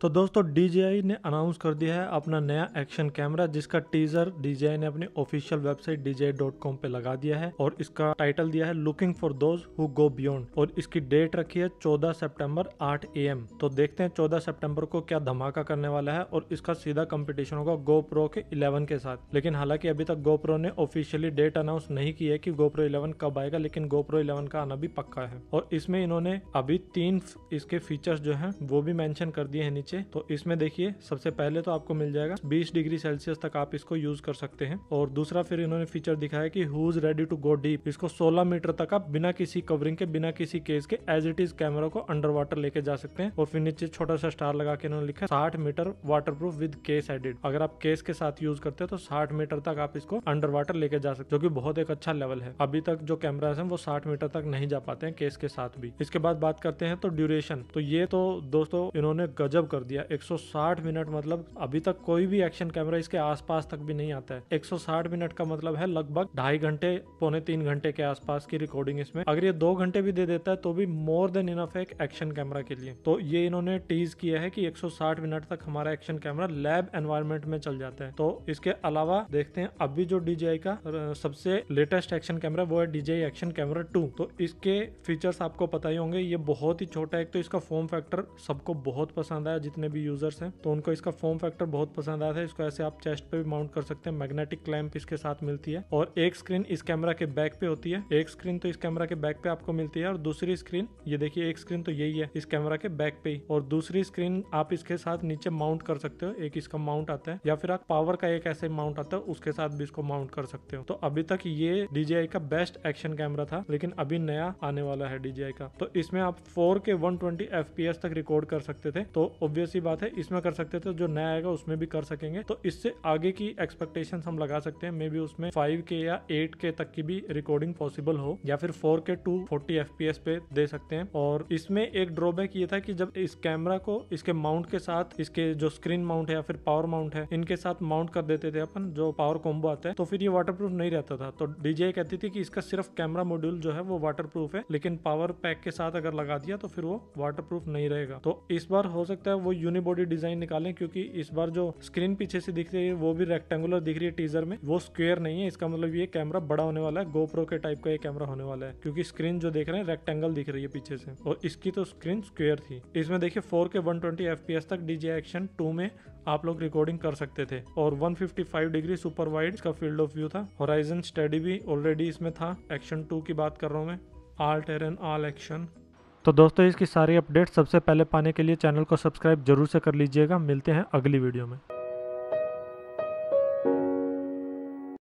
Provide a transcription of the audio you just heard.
तो दोस्तों डी ने अनाउंस कर दिया है अपना नया एक्शन कैमरा जिसका टीजर डी ने अपनी ऑफिशियल वेबसाइट DJI.com पे लगा दिया है और इसका टाइटल दिया है looking for those who go beyond और इसकी डेट रखी है 14 सितंबर 8 एम तो देखते हैं 14 सितंबर को क्या धमाका करने वाला है और इसका सीधा कॉम्पिटिशन होगा गो प्रो के इलेवन के साथ लेकिन हालांकि अभी तक गो प्रो ने ऑफिशियली डेट अनाउंस नहीं की है की कि प्रो इलेवन कब आएगा लेकिन गो प्रो इलेवन का आना भी पक्का है और इसमें इन्होंने अभी तीन इसके फीचर्स जो है वो भी मैंशन कर दिए हैं नीचे तो इसमें देखिए सबसे पहले तो आपको मिल जाएगा बीस डिग्री सेल्सियस तक आप इसको यूज कर सकते हैं और दूसरा फिर इन्होंने फीचर दिखाया कि who is ready to go deep इसको 16 मीटर तक आप बिना किसी कवरिंग के बिना किसी केस के एज इट इज कैमरा को अंडर वाटर लेके जा सकते हैं और फिर नीचे छोटा सा स्टार लगा के इन्होंने लिखा साठ meter waterproof with case added अगर आप केस के साथ यूज करते हैं तो साठ मीटर तक आप इसको अंडर वाटर लेके जा सकते जो की बहुत एक अच्छा लेवल है अभी तक जो कैमरा है वो साठ मीटर तक नहीं जा पाते हैं केस के साथ भी इसके बाद बात करते हैं तो ड्यूरेशन तो ये तो दोस्तों इन्होंने गजब कर दिया 160 मिनट मतलब अभी तक कोई भी एक्शन कैमरा इसके आसपास तक भी नहीं आता है 160 मिनट का मतलब है लगभग ढाई घंटे पौने तीन घंटे के आसपास की रिकॉर्डिंग इसमें अगर ये दो घंटे भी दे देता है तो भी मोर देन इनफ है एक एक्शन कैमरा के लिए तो ये इन्होंने टीज किया है कि 160 मिनट तक हमारा एक्शन कैमरा लैब एनवायरमेंट में चल जाता है तो इसके अलावा देखते हैं अभी जो डीजेआई का सबसे लेटेस्ट एक्शन कैमरा वो है डीजेआई एक्शन कैमरा टू तो इसके फीचर्स आपको पता ही होंगे ये बहुत ही छोटा है तो इसका फॉर्म फैक्टर सबको बहुत पसंद आया जितने भी यूज़र्स हैं तो उनको इसका फॉर्म फैक्टर बहुत पसंद आया था इसको ऐसे आप चेस्ट पे भी माउंट कर सकते हैं मैग्नेटिक क्लैम्प इसके साथ मिलती है और एक स्क्रीन इस कैमरा के बैक पे होती है एक स्क्रीन तो इस कैमरा के बैक पे आपको मिलती है और दूसरी स्क्रीन ये देखिए एक स्क्रीन तो यही है इस कैमरा के बैक पे ही और दूसरी स्क्रीन आप इसके साथ नीचे माउंट कर सकते हो एक इसका माउंट आता है या फिर आप पावर का एक ऐसे माउंट आता है उसके साथ भी इसको माउंट कर सकते हो तो अभी तक ये डीजीआई का बेस्ट एक्शन कैमरा था लेकिन अभी नया आने वाला है डीजीआई का तो इसमें आप फोर के 4K 120 FPS तक रिकॉर्ड कर सकते थे तो ऑब्वियस ही बात है इसमें कर सकते थे जो नया आएगा उसमें भी कर सकेंगे तो इससे आगे की एक्सपेक्टेशन हम लगा सकते हैं मे बी उसमें फाइव के या एट के तक की भी रिकॉर्डिंग पॉसिबल हो या फिर four K two forty FPS पी एस पे दे सकते हैं और इसमें एक ड्रॉबैक ये था कि जब इस कैमरा को इसके माउंट के साथ इसके जो स्क्रीन माउंट है या फिर पावर माउंट है इनके साथ माउंट कर देते थे अपन जो पावर कॉम्बो आता है तो फिर ये वाटरप्रूफ नहीं रहता था तो डीजे कहती थी कि इसका सिर्फ कैमरा मॉड्यूल जो है वो वाटरप्रूफ है लेकिन पावर पैक के साथ अगर लगा दिया तो फिर वो वाटरप्रूफ नहीं रहेगा तो इस बार हो सकता है वो यूनिबॉडी डिजाइन निकालें क्योंकि इस बार जो स्क्रीन पीछे से दिख रही है वो भी रेक्टेंगुलर दिख रही है टीजर में वो स्क्वेयर नहीं है इसका मतलब ये कैमरा बड़ा होने वाला है गोप्रो के टाइप का ये कैमरा होने वाला है क्योंकि स्क्रीन जो देख रहे हैं रेक्टेंगल दिख रही है पीछे से और इसकी तो स्क्रीन स्क्वेयर थी इसमें देखिए फोर के वन ट्वेंटी तक डीजे एक्शन टू में आप लोग रिकॉर्डिंग कर सकते थे और 155 डिग्री सुपर वाइड का फील्ड ऑफ व्यू था होराइजन स्टडी भी ऑलरेडी इसमें था एक्शन टू की बात कर रहा हूँ मैं आल टेरन आल एक्शन तो दोस्तों इसकी सारी अपडेट सबसे पहले पाने के लिए चैनल को सब्सक्राइब जरूर से कर लीजिएगा मिलते हैं अगली वीडियो में